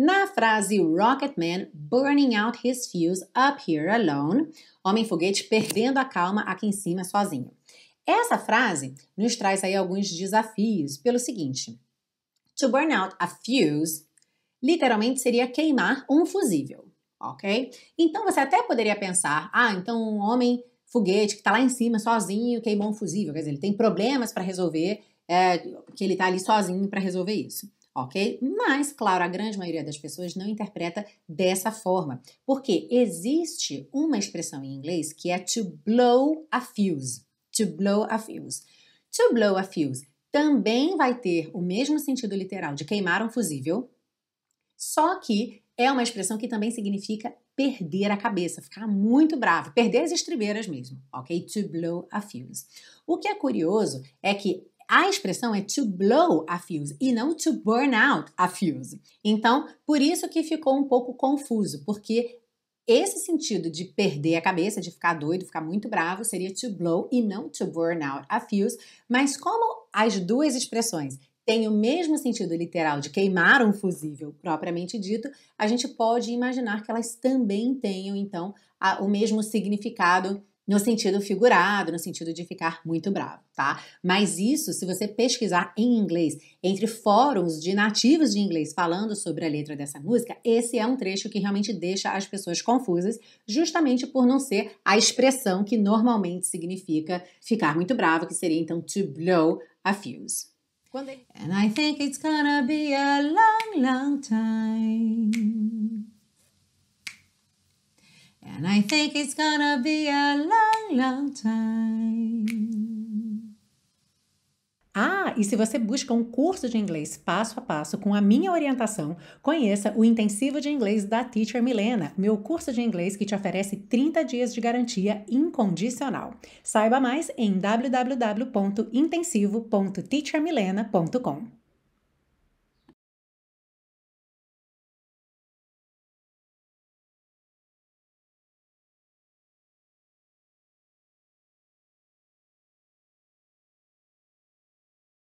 Na frase Rocketman burning out his fuse up here alone, homem foguete perdendo a calma aqui em cima sozinho. Essa frase nos traz aí alguns desafios pelo seguinte: to burn out a fuse literalmente seria queimar um fusível, ok? Então você até poderia pensar, ah, então um homem foguete que está lá em cima sozinho queimou um fusível, quer dizer, ele tem problemas para resolver, é, que ele está ali sozinho para resolver isso ok? Mas, claro, a grande maioria das pessoas não interpreta dessa forma, porque existe uma expressão em inglês que é to blow a fuse. To blow a fuse. To blow a fuse também vai ter o mesmo sentido literal de queimar um fusível, só que é uma expressão que também significa perder a cabeça, ficar muito bravo, perder as estribeiras mesmo, ok? To blow a fuse. O que é curioso é que a expressão é to blow a fuse e não to burn out a fuse. Então, por isso que ficou um pouco confuso, porque esse sentido de perder a cabeça, de ficar doido, ficar muito bravo, seria to blow e não to burn out a fuse. Mas como as duas expressões têm o mesmo sentido literal de queimar um fusível propriamente dito, a gente pode imaginar que elas também tenham, então, a, o mesmo significado no sentido figurado, no sentido de ficar muito bravo, tá? Mas isso, se você pesquisar em inglês, entre fóruns de nativos de inglês falando sobre a letra dessa música, esse é um trecho que realmente deixa as pessoas confusas, justamente por não ser a expressão que normalmente significa ficar muito bravo, que seria então to blow a fuse. É? And I think it's gonna be a long, long time. And I think it's gonna be a long, long time. Ah, e se você busca um curso de inglês passo a passo com a minha orientação, conheça o Intensivo de Inglês da Teacher Milena, meu curso de inglês que te oferece 30 dias de garantia incondicional. Saiba mais em www.intensivo.teachermilena.com.